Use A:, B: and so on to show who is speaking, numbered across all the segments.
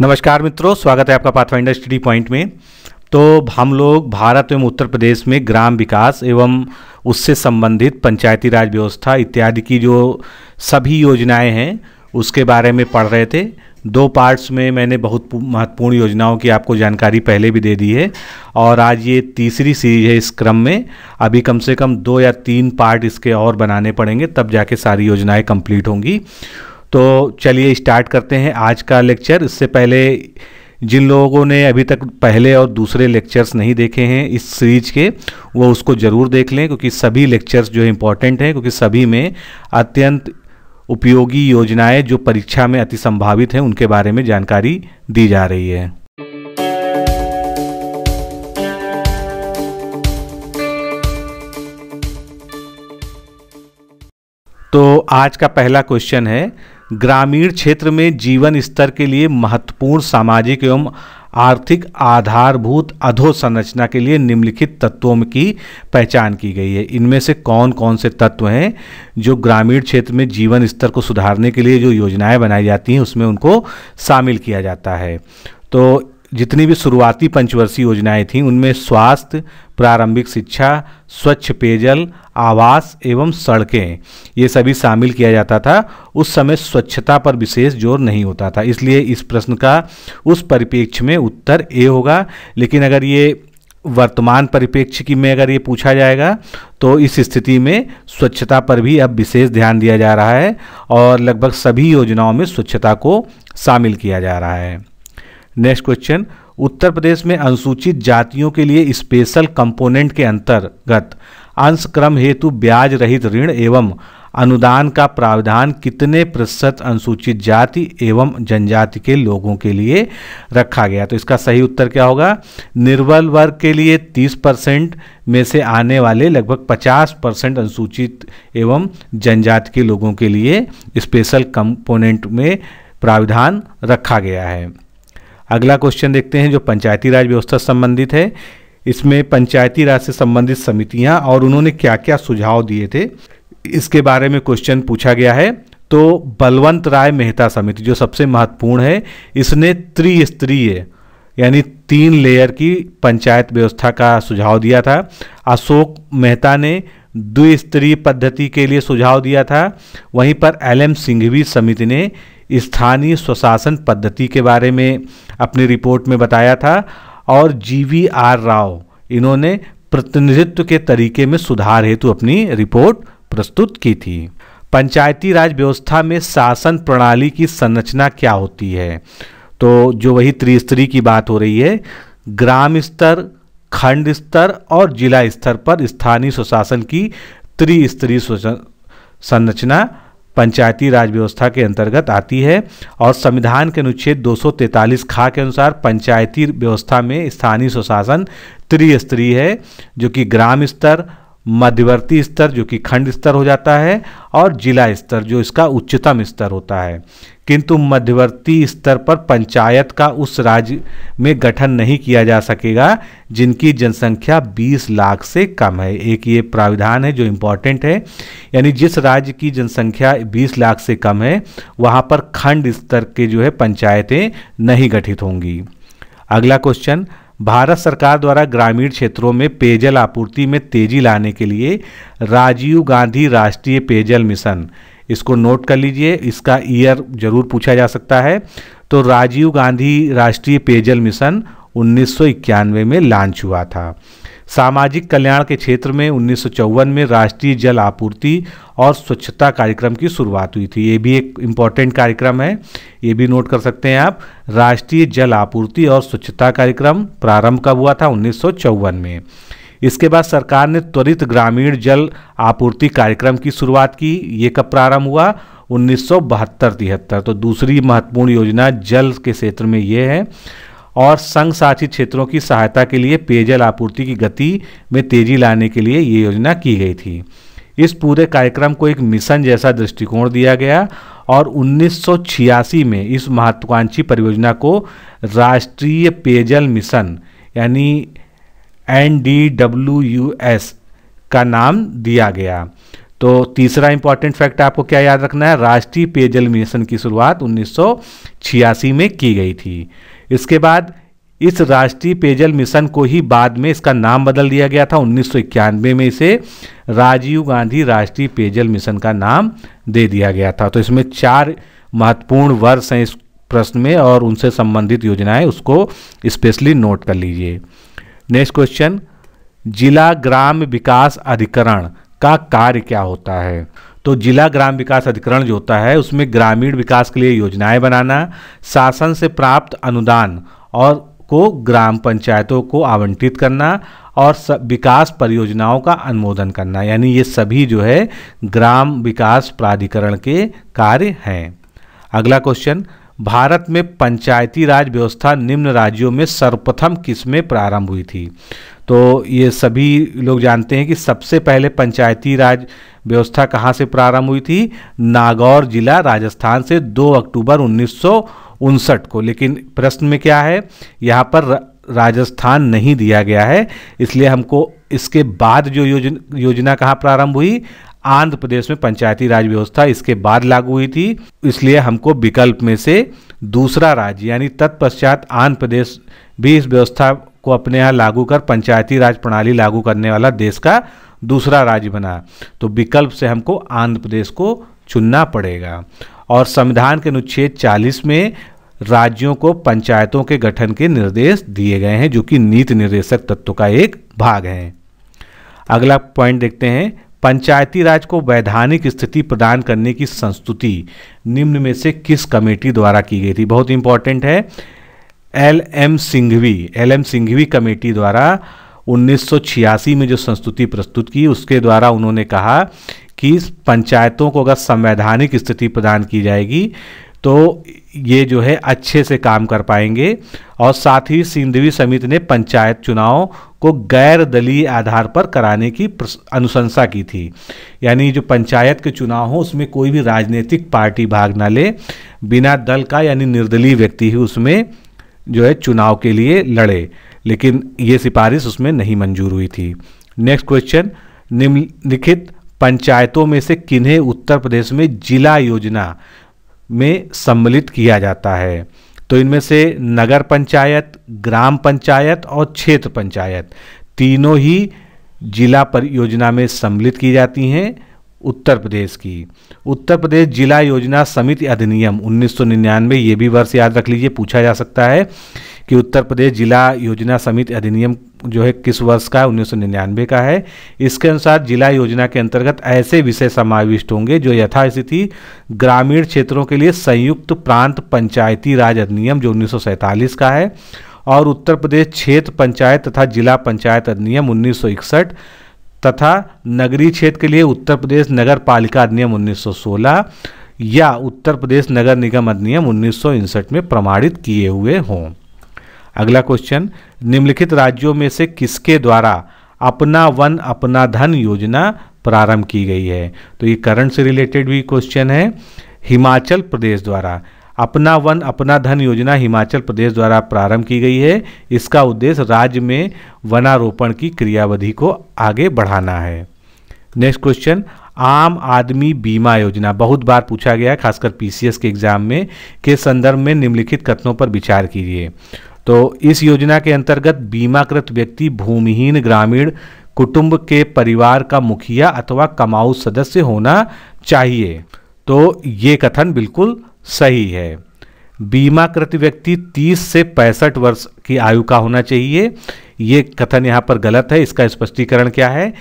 A: नमस्कार मित्रों स्वागत है आपका पाथफाइंडर स्टडी पॉइंट में तो हम लोग भारत एवं उत्तर प्रदेश में ग्राम विकास एवं उससे संबंधित पंचायती राज व्यवस्था इत्यादि की जो सभी योजनाएं हैं उसके बारे में पढ़ रहे थे दो पार्ट्स में मैंने बहुत महत्वपूर्ण योजनाओं की आपको जानकारी पहले भी दे दी है और आज ये तीसरी सीरीज है इस क्रम में अभी कम से कम दो या तीन पार्ट इसके और बनाने पड़ेंगे तब जाके सारी योजनाएं कंप्लीट होंगी तो चलिए स्टार्ट करते हैं आज का लेक्चर इससे पहले जिन लोगों ने अभी तक पहले और दूसरे लेक्चर्स नहीं देखे हैं इस सीरीज के वो उसको ज़रूर देख लें क्योंकि सभी लेक्चर्स जो इम्पोर्टेंट हैं क्योंकि सभी में अत्यंत उपयोगी योजनाएं जो परीक्षा में अति संभावित हैं उनके बारे में जानकारी दी जा रही है तो आज का पहला क्वेश्चन है ग्रामीण क्षेत्र में जीवन स्तर के लिए महत्वपूर्ण सामाजिक एवं आर्थिक आधारभूत अधोसंरचना के लिए निम्नलिखित तत्वों की पहचान की गई है इनमें से कौन कौन से तत्व हैं जो ग्रामीण क्षेत्र में जीवन स्तर को सुधारने के लिए जो योजनाएं बनाई जाती हैं उसमें उनको शामिल किया जाता है तो जितनी भी शुरुआती पंचवर्षीय योजनाएं थीं उनमें स्वास्थ्य प्रारंभिक शिक्षा स्वच्छ पेयजल आवास एवं सड़कें ये सभी शामिल किया जाता था उस समय स्वच्छता पर विशेष जोर नहीं होता था इसलिए इस प्रश्न का उस परिप्रेक्ष्य में उत्तर ए होगा लेकिन अगर ये वर्तमान परिप्रेक्ष्य की में अगर ये पूछा जाएगा तो इस स्थिति में स्वच्छता पर भी अब विशेष ध्यान दिया जा रहा है और लगभग सभी योजनाओं में स्वच्छता को शामिल किया जा रहा है नेक्स्ट क्वेश्चन उत्तर प्रदेश में अनुसूचित जातियों के लिए स्पेशल कंपोनेंट के अंतर्गत अंश क्रम हेतु ब्याज रहित ऋण एवं अनुदान का प्रावधान कितने प्रतिशत अनुसूचित जाति एवं जनजाति के लोगों के लिए रखा गया तो इसका सही उत्तर क्या होगा निर्बल वर्ग के लिए 30 परसेंट में से आने वाले लगभग 50 परसेंट अनुसूचित एवं जनजाति के लोगों के लिए स्पेशल कंपोनेंट में प्रावधान रखा गया है अगला क्वेश्चन देखते हैं जो पंचायती राज व्यवस्था संबंधित है इसमें पंचायती राज से संबंधित समितियां और उन्होंने क्या क्या सुझाव दिए थे इसके बारे में क्वेश्चन पूछा गया है तो बलवंत राय मेहता समिति जो सबसे महत्वपूर्ण है इसने त्रिस्तरीय यानी तीन लेयर की पंचायत व्यवस्था का सुझाव दिया था अशोक मेहता ने द्विस्तरीय पद्धति के लिए सुझाव दिया था वहीं पर एल एम सिंघवी समिति ने स्थानीय स्वशासन पद्धति के बारे में अपनी रिपोर्ट में बताया था और जी वी आर राव इन्होंने प्रतिनिधित्व के तरीके में सुधार हेतु अपनी रिपोर्ट प्रस्तुत की थी पंचायती राज व्यवस्था में शासन प्रणाली की संरचना क्या होती है तो जो वही त्रिस्तरी की बात हो रही है ग्राम स्तर खंड स्तर और जिला स्तर पर स्थानीय स्वशासन की त्रिस्तरीय संरचना पंचायती राज व्यवस्था के अंतर्गत आती है और संविधान के अनुच्छेद 243 खा के अनुसार पंचायती व्यवस्था में स्थानीय स्वशासन त्रिस्तरीय है जो कि ग्राम स्तर मध्यवर्ती स्तर जो कि खंड स्तर हो जाता है और जिला स्तर जो इसका उच्चतम स्तर होता है किंतु मध्यवर्ती स्तर पर पंचायत का उस राज्य में गठन नहीं किया जा सकेगा जिनकी जनसंख्या 20 लाख से कम है एक ये प्राविधान है जो इम्पॉर्टेंट है यानी जिस राज्य की जनसंख्या 20 लाख से कम है वहाँ पर खंड स्तर के जो है पंचायतें नहीं गठित होंगी अगला क्वेश्चन भारत सरकार द्वारा ग्रामीण क्षेत्रों में पेयजल आपूर्ति में तेजी लाने के लिए राजीव गांधी राष्ट्रीय पेयजल मिशन इसको नोट कर लीजिए इसका ईयर जरूर पूछा जा सकता है तो राजीव गांधी राष्ट्रीय पेयजल मिशन उन्नीस में लॉन्च हुआ था सामाजिक कल्याण के क्षेत्र में उन्नीस में राष्ट्रीय जल आपूर्ति और स्वच्छता कार्यक्रम की शुरुआत हुई थी ये भी एक इम्पॉर्टेंट कार्यक्रम है ये भी नोट कर सकते हैं आप राष्ट्रीय जल आपूर्ति और स्वच्छता कार्यक्रम प्रारंभ कब हुआ था उन्नीस में इसके बाद सरकार ने त्वरित ग्रामीण जल आपूर्ति कार्यक्रम की शुरुआत की ये कब प्रारंभ हुआ उन्नीस सौ तो दूसरी महत्वपूर्ण योजना जल के क्षेत्र में ये है और संघ शासित क्षेत्रों की सहायता के लिए पेयजल आपूर्ति की गति में तेजी लाने के लिए ये योजना की गई थी इस पूरे कार्यक्रम को एक मिशन जैसा दृष्टिकोण दिया गया और 1986 में इस महत्वाकांक्षी परियोजना को राष्ट्रीय पेयजल मिशन यानी N D W U S का नाम दिया गया तो तीसरा इंपॉर्टेंट फैक्ट आपको क्या याद रखना है राष्ट्रीय पेयजल मिशन की शुरुआत 1986 में की गई थी इसके बाद इस राष्ट्रीय पेयजल मिशन को ही बाद में इसका नाम बदल दिया गया था उन्नीस में इसे राजीव गांधी राष्ट्रीय पेयजल मिशन का नाम दे दिया गया था तो इसमें चार महत्वपूर्ण वर्ष हैं इस प्रश्न में और उनसे संबंधित योजनाएं उसको स्पेशली नोट कर लीजिए नेक्स्ट क्वेश्चन जिला ग्राम विकास अधिकरण का कार्य क्या होता है तो जिला ग्राम विकास अधिकरण जो होता है उसमें ग्रामीण विकास के लिए योजनाएं बनाना शासन से प्राप्त अनुदान और को ग्राम पंचायतों को आवंटित करना और विकास परियोजनाओं का अनुमोदन करना यानी ये सभी जो है ग्राम विकास प्राधिकरण के कार्य हैं अगला क्वेश्चन भारत में पंचायती राज व्यवस्था निम्न राज्यों में सर्वप्रथम किस में प्रारंभ हुई थी तो ये सभी लोग जानते हैं कि सबसे पहले पंचायती राज व्यवस्था कहाँ से प्रारंभ हुई थी नागौर जिला राजस्थान से 2 अक्टूबर उन्नीस को लेकिन प्रश्न में क्या है यहाँ पर राजस्थान नहीं दिया गया है इसलिए हमको इसके बाद जो योजन, योजना कहाँ प्रारंभ हुई आंध्र प्रदेश में पंचायती राज व्यवस्था इसके बाद लागू हुई थी इसलिए हमको विकल्प में से दूसरा राज्य यानी तत्पश्चात आंध्र प्रदेश भी इस व्यवस्था को अपने यहाँ लागू कर पंचायती राज प्रणाली लागू करने वाला देश का दूसरा राज्य बना तो विकल्प से हमको आंध्र प्रदेश को चुनना पड़ेगा और संविधान के अनुच्छेद 40 में राज्यों को पंचायतों के गठन के निर्देश दिए गए हैं जो कि नीति निर्देशक तत्व का एक भाग है अगला पॉइंट देखते हैं पंचायती राज को वैधानिक स्थिति प्रदान करने की संस्तुति निम्न में से किस कमेटी द्वारा की गई थी बहुत इंपॉर्टेंट है L M Singhvi L M Singhvi committee द्वारा 1986 में जो संस्तुति प्रस्तुत की उसके द्वारा उन्होंने कहा कि पंचायतों को अगर संवैधानिक स्थिति प्रदान की जाएगी तो ये जो है अच्छे से काम कर पाएंगे और साथ ही सिंधवी समिति ने पंचायत चुनाव को गैर दलीय आधार पर कराने की अनुशंसा की थी यानी जो पंचायत के चुनाव हो उसमें कोई भी राजनीतिक पार्टी भाग ना ले बिना दल का यानी निर्दलीय व्यक्ति ही उसमें जो है चुनाव के लिए लड़े लेकिन ये सिफारिश उसमें नहीं मंजूर हुई थी नेक्स्ट क्वेश्चन निम्नलिखित पंचायतों में से किन्हें उत्तर प्रदेश में जिला योजना में सम्मिलित किया जाता है तो इनमें से नगर पंचायत ग्राम पंचायत और क्षेत्र पंचायत तीनों ही जिला परियोजना में सम्मिलित की जाती हैं उत्तर प्रदेश की उत्तर प्रदेश जिला योजना समिति अधिनियम 1999 ये भी वर्ष याद रख लीजिए पूछा जा सकता है कि उत्तर प्रदेश जिला योजना समिति अधिनियम जो है किस वर्ष का उन्नीस का है इसके अनुसार जिला योजना के अंतर्गत ऐसे विषय समाविष्ट होंगे जो यथास्थिति ग्रामीण क्षेत्रों के लिए संयुक्त प्रांत पंचायती राज अधिनियम जो उन्नीस का है और उत्तर प्रदेश क्षेत्र पंचायत तथा जिला पंचायत अधिनियम उन्नीस तथा नगरीय क्षेत्र के लिए उत्तर प्रदेश नगर पालिका अधिनियम 1916 या उत्तर प्रदेश नगर निगम अधिनियम उन्नीस में प्रमाणित किए हुए हों अगला क्वेश्चन निम्नलिखित राज्यों में से किसके द्वारा अपना वन अपना धन योजना प्रारंभ की गई है तो ये करंट से रिलेटेड भी क्वेश्चन है हिमाचल प्रदेश द्वारा अपना वन अपना धन योजना हिमाचल प्रदेश द्वारा प्रारंभ की गई है इसका उद्देश्य राज्य में वनारोपण की क्रियावधि को आगे बढ़ाना है नेक्स्ट क्वेश्चन आम आदमी बीमा योजना बहुत बार पूछा गया खासकर पीसीएस के एग्जाम में के संदर्भ में निम्नलिखित कथनों पर विचार कीजिए तो इस योजना के अंतर्गत बीमाकृत व्यक्ति भूमिहीन ग्रामीण कुटुंब के परिवार का मुखिया अथवा कमाऊ सदस्य होना चाहिए तो ये कथन बिल्कुल सही है बीमाकृत व्यक्ति 30 से पैंसठ वर्ष की आयु का होना चाहिए ये कथन यहाँ पर गलत है इसका स्पष्टीकरण क्या है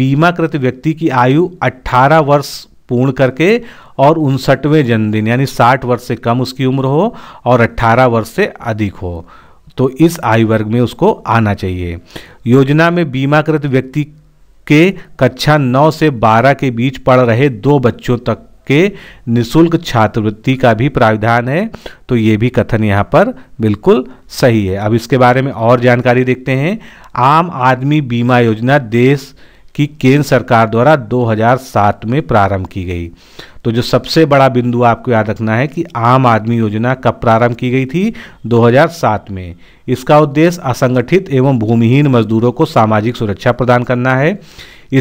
A: बीमाकृत व्यक्ति की आयु 18 वर्ष पूर्ण करके और उनसठवें जन्मदिन यानी 60 वर्ष से कम उसकी उम्र हो और 18 वर्ष से अधिक हो तो इस आयु वर्ग में उसको आना चाहिए योजना में बीमाकृत व्यक्ति के कक्षा 9 से 12 के बीच पढ़ रहे दो बच्चों तक के निशुल्क छात्रवृत्ति का भी प्रावधान है तो ये भी कथन यहाँ पर बिल्कुल सही है अब इसके बारे में और जानकारी देखते हैं आम आदमी बीमा योजना देश की केंद्र सरकार द्वारा 2007 में प्रारंभ की गई तो जो सबसे बड़ा बिंदु आपको याद रखना है कि आम आदमी योजना कब प्रारंभ की गई थी 2007 में इसका उद्देश्य असंगठित एवं भूमिहीन मजदूरों को सामाजिक सुरक्षा प्रदान करना है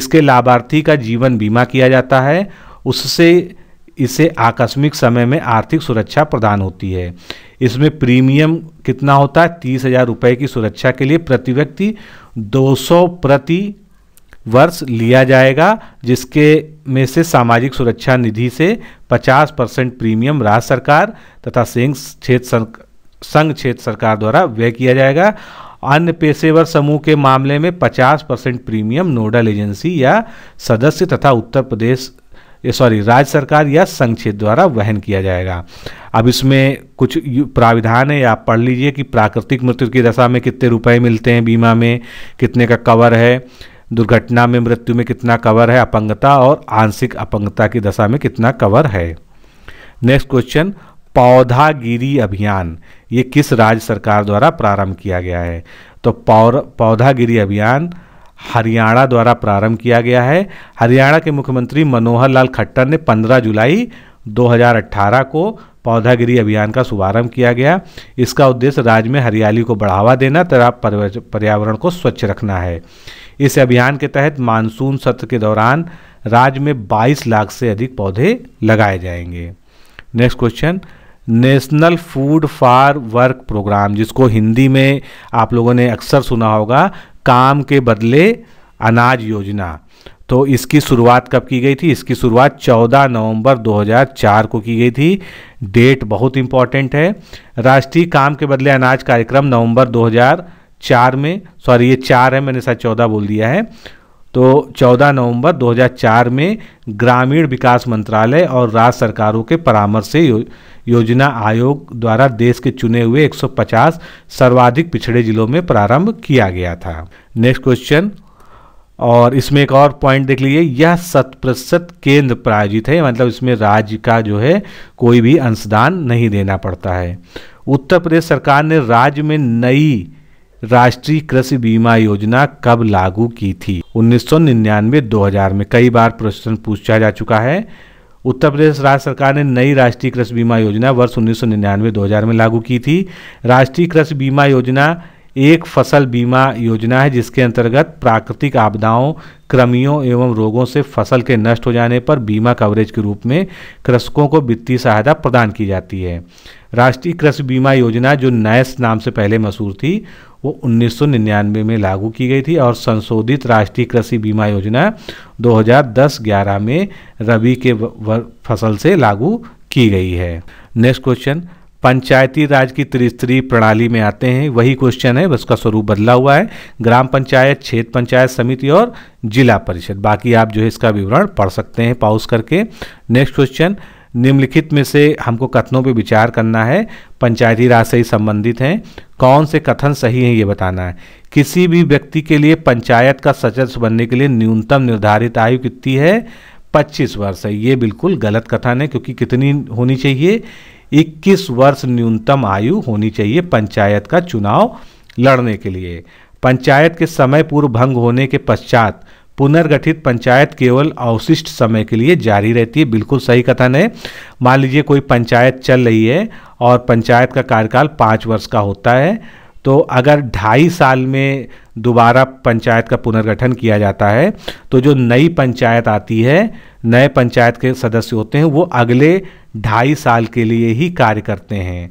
A: इसके लाभार्थी का जीवन बीमा किया जाता है उससे इसे आकस्मिक समय में आर्थिक सुरक्षा प्रदान होती है इसमें प्रीमियम कितना होता है तीस हजार रुपये की सुरक्षा के लिए प्रति व्यक्ति दो सौ प्रति वर्ष लिया जाएगा जिसके में से सामाजिक सुरक्षा निधि से 50 परसेंट प्रीमियम राज्य सरकार तथा संघ क्षेत्र संघ क्षेत्र सरकार द्वारा व्यय किया जाएगा अन्य पेशेवर समूह के मामले में 50 परसेंट प्रीमियम नोडल एजेंसी या सदस्य तथा उत्तर प्रदेश ये सॉरी राज्य सरकार या संघ क्षेत्र द्वारा वहन किया जाएगा अब इसमें कुछ प्राविधान है आप पढ़ लीजिए कि प्राकृतिक मृत्यु की दशा में कितने रुपए मिलते हैं बीमा में कितने का कवर है दुर्घटना में मृत्यु में कितना कवर है अपंगता और आंशिक अपंगता की दशा में कितना कवर है नेक्स्ट क्वेश्चन पौधागिरी अभियान ये किस राज्य सरकार द्वारा प्रारंभ किया गया है तो पौधागिरी अभियान हरियाणा द्वारा प्रारंभ किया गया है हरियाणा के मुख्यमंत्री मनोहर लाल खट्टर ने 15 जुलाई 2018 को पौधागिरी अभियान का शुभारंभ किया गया इसका उद्देश्य राज्य में हरियाली को बढ़ावा देना तथा पर्यावरण को स्वच्छ रखना है इस अभियान के तहत मानसून सत्र के दौरान राज्य में 22 लाख से अधिक पौधे लगाए जाएंगे next question national food for work programme जिसको हिंदी में आप लोगों ने अक्सर सुना होगा काम के बदले अनाज योजना तो इसकी शुरुआत कब की गई थी इसकी शुरुआत 14 नवंबर 2004 को की गई थी डेट बहुत इंपॉर्टेंट है राष्ट्रीय काम के बदले अनाज कार्यक्रम नवंबर 2004 में सॉरी ये चार है मैंने शायद चौदह बोल दिया है तो 14 नवंबर 2004 में ग्रामीण विकास मंत्रालय और राज्य सरकारों के परामर्श से यो, योजना आयोग द्वारा देश के चुने हुए 150 सर्वाधिक पिछड़े जिलों में प्रारंभ किया गया था नेक्स्ट क्वेश्चन और इसमें एक और पॉइंट देख लीजिए यह शत प्रतिशत केंद्र प्रायोजित है मतलब इसमें राज्य का जो है कोई भी अंशदान नहीं देना पड़ता है उत्तर प्रदेश सरकार ने राज्य में नई राष्ट्रीय कृषि बीमा योजना कब लागू की थी 1999-2000 में कई बार प्रश्न पूछा जा चुका है उत्तर प्रदेश राज्य सरकार ने नई राष्ट्रीय कृषि बीमा योजना वर्ष 1999-2000 में लागू की थी राष्ट्रीय कृषि बीमा योजना एक फसल बीमा योजना है जिसके अंतर्गत प्राकृतिक आपदाओं क्रमियों एवं रोगों से फसल के नष्ट हो जाने पर बीमा कवरेज के रूप में कृषकों को वित्तीय सहायता प्रदान की जाती है राष्ट्रीय कृषि बीमा योजना जो नैस नाम से पहले मशहूर थी वो 1999 में लागू की गई थी और संशोधित राष्ट्रीय कृषि बीमा योजना 2010-11 में रबी के फसल से लागू की गई है नेक्स्ट क्वेश्चन पंचायती राज की त्रिस्तरीय प्रणाली में आते हैं वही क्वेश्चन है उसका स्वरूप बदला हुआ है ग्राम पंचायत क्षेत्र पंचायत समिति और जिला परिषद बाकी आप जो है इसका विवरण पढ़ सकते हैं पाउस करके नेक्स्ट क्वेश्चन निम्नलिखित में से हमको कथनों पर विचार करना है पंचायती राज से ही संबंधित हैं कौन से कथन सही हैं ये बताना है किसी भी व्यक्ति के लिए पंचायत का सदस्य बनने के लिए न्यूनतम निर्धारित आयु कितनी है 25 वर्ष है ये बिल्कुल गलत कथन है क्योंकि कितनी होनी चाहिए 21 वर्ष न्यूनतम आयु होनी चाहिए पंचायत का चुनाव लड़ने के लिए पंचायत के समय पूर्व भंग होने के पश्चात पुनर्गठित पंचायत केवल अवशिष्ट समय के लिए जारी रहती है बिल्कुल सही कथन है मान लीजिए कोई पंचायत चल रही है और पंचायत का कार्यकाल पाँच वर्ष का होता है तो अगर ढाई साल में दोबारा पंचायत का पुनर्गठन किया जाता है तो जो नई पंचायत आती है नए पंचायत के सदस्य होते हैं वो अगले ढाई साल के लिए ही कार्य करते हैं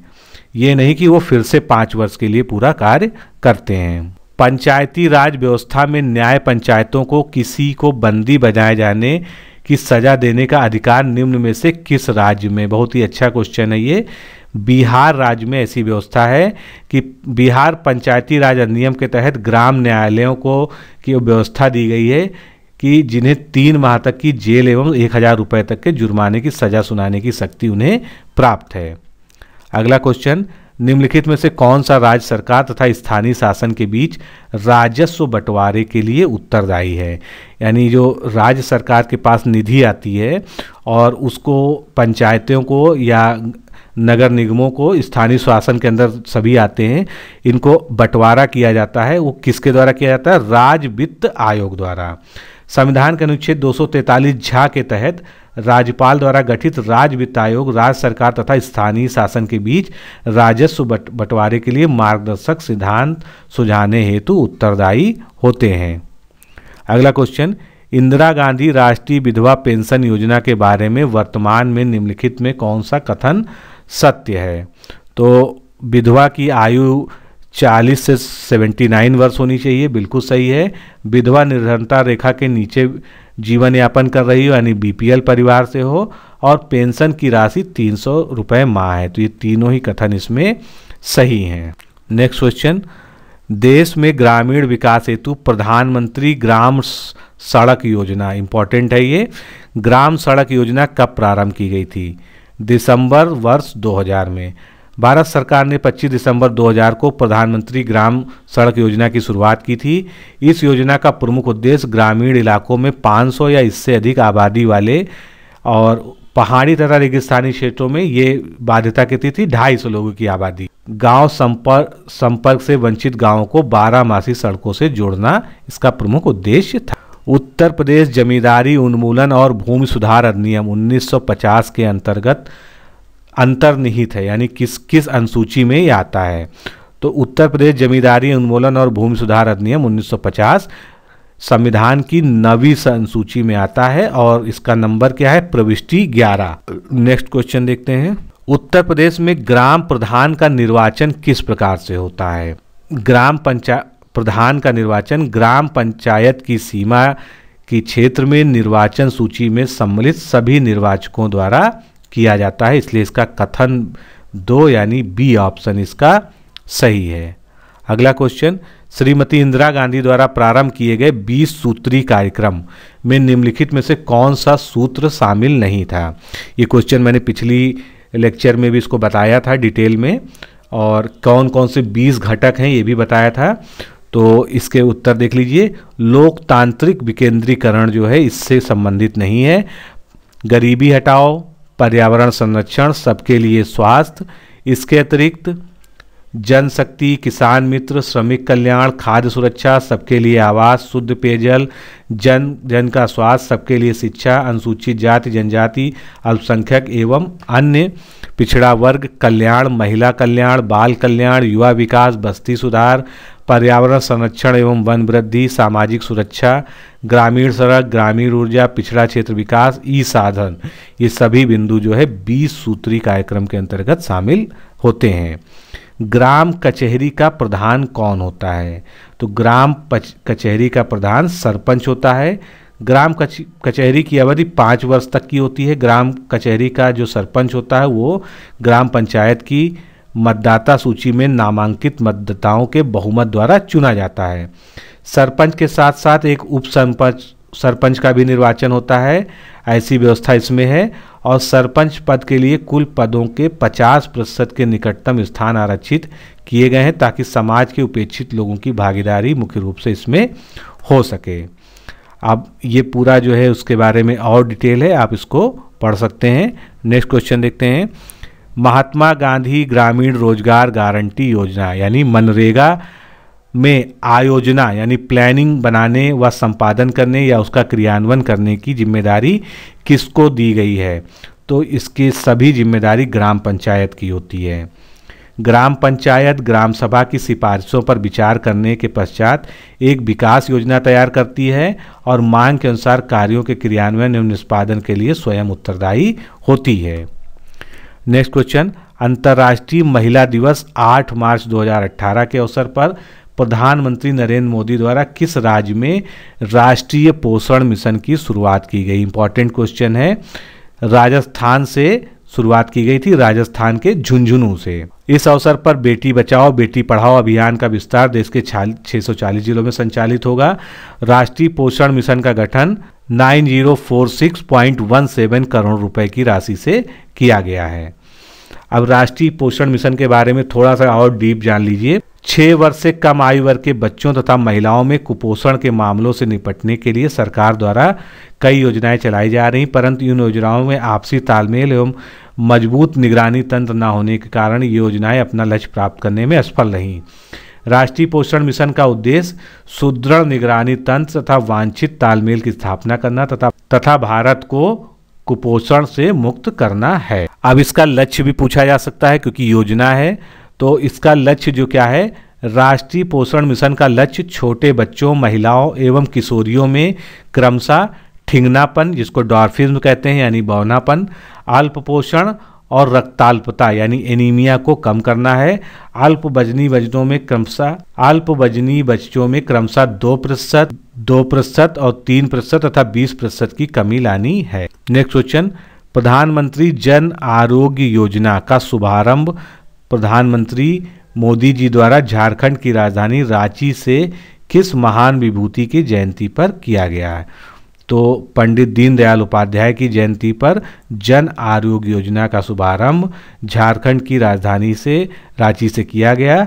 A: ये नहीं कि वो फिर से पाँच वर्ष के लिए पूरा कार्य करते हैं पंचायती राज व्यवस्था में न्याय पंचायतों को किसी को बंदी बजाए जाने की सजा देने का अधिकार निम्न में से किस राज्य में बहुत ही अच्छा क्वेश्चन है ये बिहार राज्य में ऐसी व्यवस्था है कि बिहार पंचायती राज अधिनियम के तहत ग्राम न्यायालयों को की व्यवस्था दी गई है कि जिन्हें तीन माह तक की जेल एवं एक हज़ार रुपये तक के जुर्माने की सज़ा सुनाने की शक्ति उन्हें प्राप्त है अगला क्वेश्चन निम्नलिखित में से कौन सा राज्य सरकार तथा स्थानीय शासन के बीच राजस्व बंटवारे के लिए उत्तरदायी है यानी जो राज्य सरकार के पास निधि आती है और उसको पंचायतों को या नगर निगमों को स्थानीय शासन के अंदर सभी आते हैं इनको बंटवारा किया जाता है वो किसके द्वारा किया जाता है राज्य वित्त आयोग द्वारा संविधान के अनुच्छेद दो झा के तहत राज्यपाल द्वारा गठित राज्य वित्त आयोग राज्य सरकार तथा स्थानीय शासन के बीच राजस्व बंटवारे के लिए मार्गदर्शक सिद्धांत सुझाने हेतु उत्तरदायी होते हैं अगला क्वेश्चन इंदिरा गांधी राष्ट्रीय विधवा पेंशन योजना के बारे में वर्तमान में निम्नलिखित में कौन सा कथन सत्य है तो विधवा की आयु 40 से 79 वर्ष होनी चाहिए बिल्कुल सही है विधवा निर्धनता रेखा के नीचे जीवन यापन कर रही हो यानी बीपीएल परिवार से हो और पेंशन की राशि तीन सौ रुपये माह है तो ये तीनों ही कथन इसमें सही हैं नेक्स्ट क्वेश्चन देश में ग्रामीण विकास हेतु प्रधानमंत्री ग्राम सड़क योजना इम्पॉर्टेंट है ये ग्राम सड़क योजना कब प्रारंभ की गई थी दिसंबर वर्ष 2000 में भारत सरकार ने 25 दिसंबर 2000 को प्रधानमंत्री ग्राम सड़क योजना की शुरुआत की थी इस योजना का प्रमुख उद्देश्य ग्रामीण इलाकों में 500 या इससे अधिक आबादी वाले और पहाड़ी तथा रेगिस्तानी क्षेत्रों में ये बाध्यता कितनी थी ढाई सौ लोगों की आबादी गांव संपर्क संपर्क से वंचित गांवों को बारह मासी सड़कों से जोड़ना इसका प्रमुख उद्देश्य था उत्तर प्रदेश जमींदारी उन्मूलन और भूमि सुधार अधिनियम 1950 के अंतर्गत अंतर्निहित है यानी किस किस अनुसूची में यह आता है तो उत्तर प्रदेश जमींदारी उन्मूलन और भूमि सुधार अधिनियम 1950 संविधान की नवी अनुसूची में आता है और इसका नंबर क्या है प्रविष्टि 11 नेक्स्ट क्वेश्चन देखते हैं उत्तर प्रदेश में ग्राम प्रधान का निर्वाचन किस प्रकार से होता है ग्राम पंचायत प्रधान का निर्वाचन ग्राम पंचायत की सीमा की क्षेत्र में निर्वाचन सूची में सम्मिलित सभी निर्वाचकों द्वारा किया जाता है इसलिए इसका कथन दो यानी बी ऑप्शन इसका सही है अगला क्वेश्चन श्रीमती इंदिरा गांधी द्वारा प्रारंभ किए गए 20 सूत्री कार्यक्रम में निम्नलिखित में से कौन सा सूत्र शामिल नहीं था ये क्वेश्चन मैंने पिछली लेक्चर में भी इसको बताया था डिटेल में और कौन कौन से 20 घटक हैं ये भी बताया था तो इसके उत्तर देख लीजिए लोकतांत्रिक विकेंद्रीकरण जो है इससे संबंधित नहीं है गरीबी हटाओ पर्यावरण संरक्षण सबके लिए स्वास्थ्य इसके अतिरिक्त जनशक्ति किसान मित्र श्रमिक कल्याण खाद्य सुरक्षा सबके लिए आवास शुद्ध पेयजल जन जन का स्वास्थ्य सबके लिए शिक्षा अनुसूचित जाति जनजाति अल्पसंख्यक एवं अन्य पिछड़ा वर्ग कल्याण महिला कल्याण बाल कल्याण युवा विकास बस्ती सुधार पर्यावरण संरक्षण एवं वन वृद्धि सामाजिक सुरक्षा ग्रामीण सड़क ग्रामीण ऊर्जा पिछड़ा क्षेत्र विकास ई साधन ये सभी बिंदु जो है बीस सूत्री कार्यक्रम के अंतर्गत शामिल होते हैं ग्राम कचहरी का प्रधान कौन होता है तो ग्राम कचहरी का प्रधान सरपंच होता है ग्राम कच कचहरी की अवधि पाँच वर्ष तक की होती है ग्राम कचहरी का जो सरपंच होता है वो ग्राम पंचायत की मतदाता सूची में नामांकित मतदाताओं के बहुमत द्वारा चुना जाता है सरपंच के साथ साथ एक उप सरपंच सरपंच का भी निर्वाचन होता है ऐसी व्यवस्था इसमें है और सरपंच पद के लिए कुल पदों के 50 प्रतिशत के निकटतम स्थान आरक्षित किए गए हैं ताकि समाज के उपेक्षित लोगों की भागीदारी मुख्य रूप से इसमें हो सके अब ये पूरा जो है उसके बारे में और डिटेल है आप इसको पढ़ सकते हैं नेक्स्ट क्वेश्चन देखते हैं महात्मा गांधी ग्रामीण रोजगार गारंटी योजना यानी मनरेगा में आयोजना यानी प्लानिंग बनाने व संपादन करने या उसका क्रियान्वयन करने की जिम्मेदारी किसको दी गई है तो इसकी सभी जिम्मेदारी ग्राम पंचायत की होती है ग्राम पंचायत ग्राम सभा की सिफारिशों पर विचार करने के पश्चात एक विकास योजना तैयार करती है और मांग के अनुसार कार्यों के क्रियान्वयन एवं निष्पादन के लिए स्वयं उत्तरदायी होती है नेक्स्ट क्वेश्चन अंतर्राष्ट्रीय महिला दिवस 8 मार्च 2018 के अवसर पर प्रधानमंत्री नरेंद्र मोदी द्वारा किस राज्य में राष्ट्रीय पोषण मिशन की शुरुआत की गई इंपॉर्टेंट क्वेश्चन है राजस्थान से शुरुआत की गई थी राजस्थान के झुंझुनू से इस अवसर पर बेटी बचाओ बेटी पढ़ाओ अभियान का विस्तार देश के छह सौ चालीस जिलों में संचालित होगा राष्ट्रीय पोषण मिशन का गठन 9046.17 करोड़ रुपए की राशि से किया गया है अब राष्ट्रीय पोषण मिशन के बारे में थोड़ा सा और डीप जान लीजिए छह वर्ष से कम आयु वर्ग के बच्चों तथा महिलाओं में कुपोषण के मामलों से निपटने के लिए सरकार द्वारा कई योजनाएं चलाई जा रही परंतु इन योजनाओं में आपसी तालमेल एवं मजबूत निगरानी तंत्र न होने के कारण ये योजनाएं अपना लक्ष्य प्राप्त करने में असफल रहीं राष्ट्रीय पोषण मिशन का उद्देश्य सुदृढ़ निगरानी तंत्र तथा वांछित तालमेल की स्थापना करना तथा तथा भारत को कुपोषण से मुक्त करना है अब इसका लक्ष्य भी पूछा जा सकता है क्योंकि योजना है तो इसका लक्ष्य जो क्या है राष्ट्रीय पोषण मिशन का लक्ष्य छोटे बच्चों महिलाओं एवं किशोरियों में क्रमशः ठिंगनापन जिसको डॉर्फिज्म कहते हैं यानी बौनापन अल्प पोषण और रक्ताल्पता यानी एनीमिया को कम करना है अल्प वजनी वजनों में क्रमशः अल्प वजनी बच्चों में क्रमशः दो प्रतिशत दो प्रतिशत और तीन प्रतिशत तथा बीस प्रतिशत की कमी लानी है नेक्स्ट क्वेश्चन प्रधानमंत्री जन आरोग्य योजना का शुभारंभ प्रधानमंत्री मोदी जी द्वारा झारखंड की राजधानी रांची से किस महान विभूति की जयंती पर किया गया है तो पंडित दीनदयाल उपाध्याय की जयंती पर जन आरोग्य योजना का शुभारंभ झारखंड की राजधानी से रांची से किया गया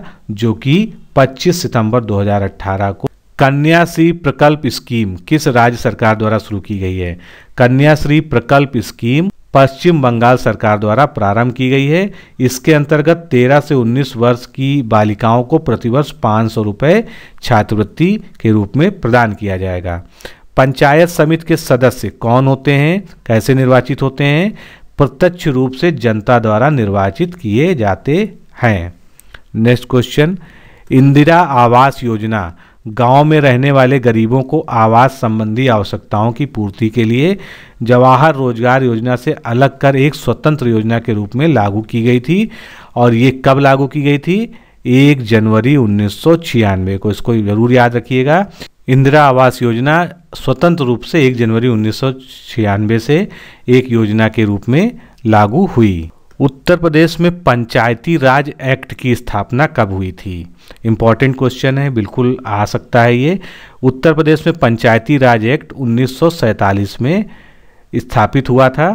A: जो कि 25 सितंबर 2018 को कन्याश्री प्रकल्प स्कीम किस राज्य सरकार द्वारा शुरू की गई है कन्याश्री प्रकल्प स्कीम पश्चिम बंगाल सरकार द्वारा प्रारंभ की गई है इसके अंतर्गत 13 से 19 वर्ष की बालिकाओं को प्रतिवर्ष पाँच सौ रुपये छात्रवृत्ति के रूप में प्रदान किया जाएगा पंचायत समिति के सदस्य कौन होते हैं कैसे निर्वाचित होते हैं प्रत्यक्ष रूप से जनता द्वारा निर्वाचित किए जाते हैं नेक्स्ट क्वेश्चन इंदिरा आवास योजना गांव में रहने वाले गरीबों को आवास संबंधी आवश्यकताओं की पूर्ति के लिए जवाहर रोजगार योजना से अलग कर एक स्वतंत्र योजना के रूप में लागू की गई थी और ये कब लागू की गई थी एक जनवरी उन्नीस को इसको जरूर याद रखिएगा इंदिरा आवास योजना स्वतंत्र रूप से एक जनवरी उन्नीस से एक योजना के रूप में लागू हुई उत्तर प्रदेश में पंचायती राज एक्ट की स्थापना कब हुई थी इम्पॉर्टेंट क्वेश्चन है बिल्कुल आ सकता है ये उत्तर प्रदेश में पंचायती राज एक्ट उन्नीस में स्थापित हुआ था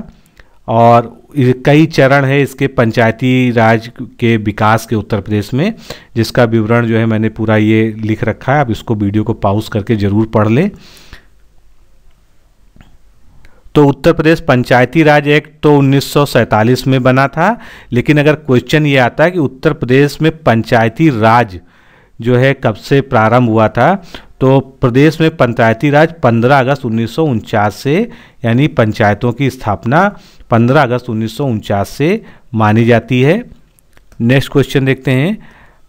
A: और कई चरण है इसके पंचायती राज के विकास के उत्तर प्रदेश में जिसका विवरण जो है मैंने पूरा ये लिख रखा है आप इसको वीडियो को पाउज करके ज़रूर पढ़ लें तो उत्तर प्रदेश पंचायती राज एक्ट तो उन्नीस में बना था लेकिन अगर क्वेश्चन ये आता है कि उत्तर प्रदेश में पंचायती राज जो है कब से प्रारंभ हुआ था तो प्रदेश में पंचायती राज 15 अगस्त उन्नीस से यानी पंचायतों की स्थापना 15 अगस्त उन्नीस से मानी जाती है नेक्स्ट क्वेश्चन देखते हैं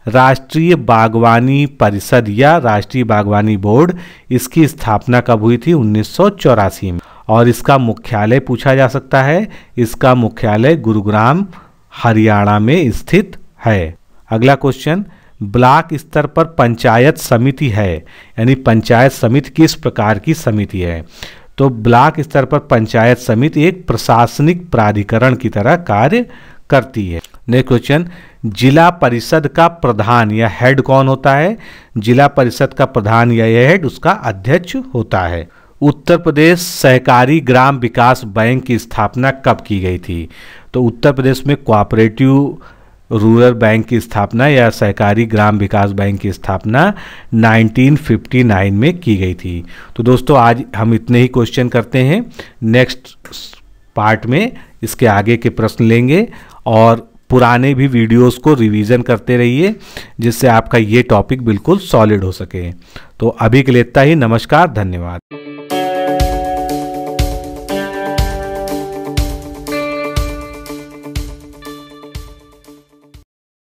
A: राष्ट्रीय बागवानी परिषद या राष्ट्रीय बागवानी बोर्ड इसकी स्थापना कब हुई थी उन्नीस में और इसका मुख्यालय पूछा जा सकता है इसका मुख्यालय गुरुग्राम हरियाणा में स्थित है अगला क्वेश्चन ब्लॉक स्तर पर पंचायत समिति है यानी पंचायत समिति किस प्रकार की समिति है तो ब्लॉक स्तर पर पंचायत समिति एक प्रशासनिक प्राधिकरण की तरह कार्य करती है नेक्स्ट क्वेश्चन जिला परिषद का प्रधान या हेड कौन होता है जिला परिषद का प्रधान या हेड उसका अध्यक्ष होता है उत्तर प्रदेश सहकारी ग्राम विकास बैंक की स्थापना कब की गई थी तो उत्तर प्रदेश में कोऑपरेटिव रूरल बैंक की स्थापना या सहकारी ग्राम विकास बैंक की स्थापना 1959 में की गई थी तो दोस्तों आज हम इतने ही क्वेश्चन करते हैं नेक्स्ट पार्ट में इसके आगे के प्रश्न लेंगे और पुराने भी वीडियोस को रिवीजन करते रहिए जिससे आपका ये टॉपिक बिल्कुल सॉलिड हो सके तो अभी के लिए इतना ही नमस्कार धन्यवाद